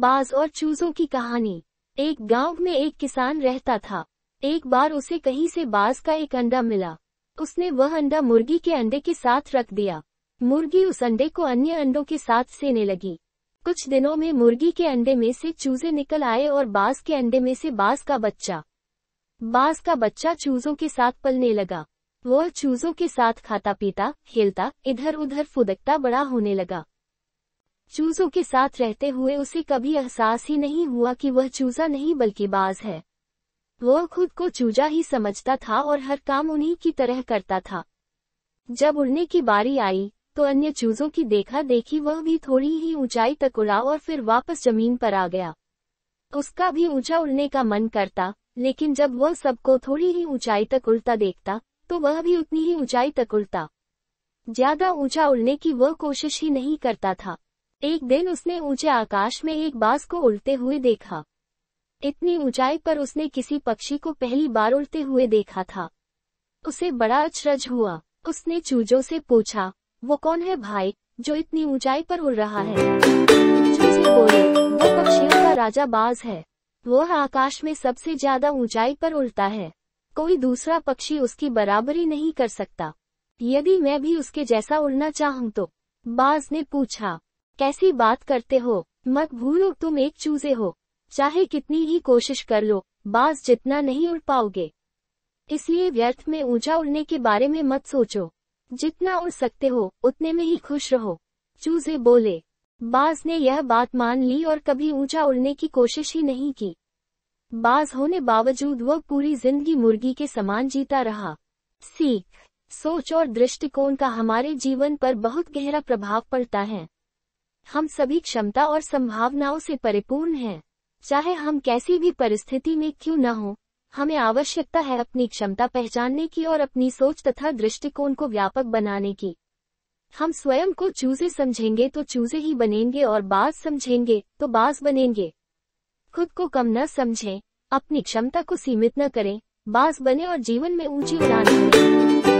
बाज और चूजों की कहानी एक गांव में एक किसान रहता था एक बार उसे कहीं से बाज का एक अंडा मिला उसने वह अंडा मुर्गी के अंडे के साथ रख दिया मुर्गी उस अंडे को अन्य अंडों के साथ सेने लगी कुछ दिनों में मुर्गी के अंडे में से चूजे निकल आए और बाज के अंडे में से बाज का बच्चा बाज का बच्चा चूजों के साथ पलने लगा वह चूजों के साथ खाता पीता खेलता इधर उधर फुदकता बड़ा होने लगा चूजों के साथ रहते हुए उसे कभी एहसास ही नहीं हुआ कि वह चूजा नहीं बल्कि बाज है वह खुद को चूजा ही समझता था और हर काम उन्हीं की तरह करता था जब उड़ने की बारी आई तो अन्य चूजों की देखा देखी वह भी थोड़ी ही ऊंचाई तक उड़ा और फिर वापस जमीन पर आ गया उसका भी ऊंचा उड़ने का मन करता लेकिन जब वह सबको थोड़ी ही ऊंचाई तक उड़ता देखता तो वह भी उतनी ही ऊंचाई तक उड़ता ज्यादा ऊंचा उड़ने की वह कोशिश ही नहीं करता था एक दिन उसने ऊंचे आकाश में एक बाज को उड़ते हुए देखा इतनी ऊंचाई पर उसने किसी पक्षी को पहली बार उड़ते हुए देखा था उसे बड़ा अचरज हुआ उसने चूजों से पूछा वो कौन है भाई जो इतनी ऊंचाई पर उड़ रहा है चूजे बोले वो पक्षियों का राजा बाज है वह आकाश में सबसे ज्यादा ऊंचाई पर उड़ता है कोई दूसरा पक्षी उसकी बराबरी नहीं कर सकता यदि मैं भी उसके जैसा उड़ना चाहूँ तो बाज ने पूछा कैसी बात करते हो मत भूलो तुम एक चूजे हो चाहे कितनी ही कोशिश कर लो बाज जितना नहीं उड़ पाओगे इसलिए व्यर्थ में ऊंचा उड़ने के बारे में मत सोचो जितना उड़ सकते हो उतने में ही खुश रहो चूजे बोले बाज ने यह बात मान ली और कभी ऊंचा उड़ने की कोशिश ही नहीं की बाज होने बावजूद वह पूरी जिंदगी मुर्गी के समान जीता रहा सीख सोच और दृष्टिकोण का हमारे जीवन पर बहुत गहरा प्रभाव पड़ता है हम सभी क्षमता और संभावनाओं से परिपूर्ण हैं चाहे हम कैसी भी परिस्थिति में क्यों न हो हमें आवश्यकता है अपनी क्षमता पहचानने की और अपनी सोच तथा दृष्टिकोण को व्यापक बनाने की हम स्वयं को चूजे समझेंगे तो चूजे ही बनेंगे और बाज समझेंगे तो बाज बनेंगे खुद को कम न समझें अपनी क्षमता को सीमित न करें बाज बने और जीवन में ऊंची उड़ान करें